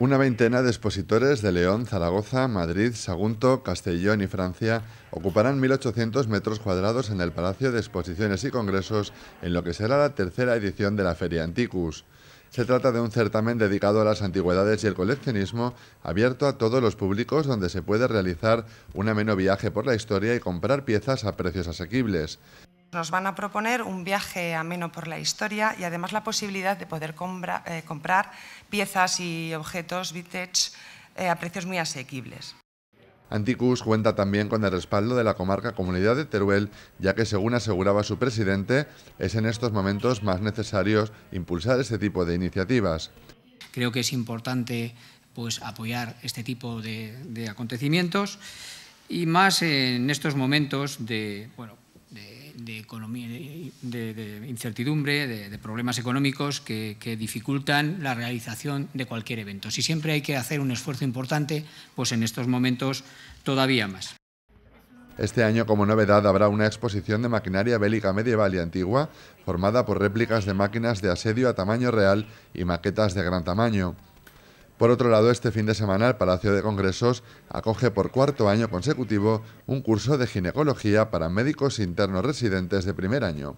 Una veintena de expositores de León, Zaragoza, Madrid, Sagunto, Castellón y Francia ocuparán 1.800 metros cuadrados en el Palacio de Exposiciones y Congresos en lo que será la tercera edición de la Feria Anticus. Se trata de un certamen dedicado a las antigüedades y el coleccionismo, abierto a todos los públicos donde se puede realizar un ameno viaje por la historia y comprar piezas a precios asequibles. Nos van a proponer un viaje ameno por la historia y además la posibilidad de poder eh, comprar piezas y objetos vintage eh, a precios muy asequibles. Anticus cuenta también con el respaldo de la comarca Comunidad de Teruel, ya que según aseguraba su presidente, es en estos momentos más necesario impulsar este tipo de iniciativas. Creo que es importante pues, apoyar este tipo de, de acontecimientos y más en estos momentos de, bueno, de, incertidumbre, de, problemas económicos que, que, dificultan la realización de cualquier evento. Si siempre hay que hacer un esfuerzo importante, pues en estos momentos todavía más. Este año, como novedad, habrá una exposición de maquinaria bélica medieval y antigua, formada por réplicas de máquinas de asedio a tamaño real y maquetas de gran tamaño. Por otro lado, este fin de semana el Palacio de Congresos acoge por cuarto año consecutivo un curso de ginecología para médicos internos residentes de primer año.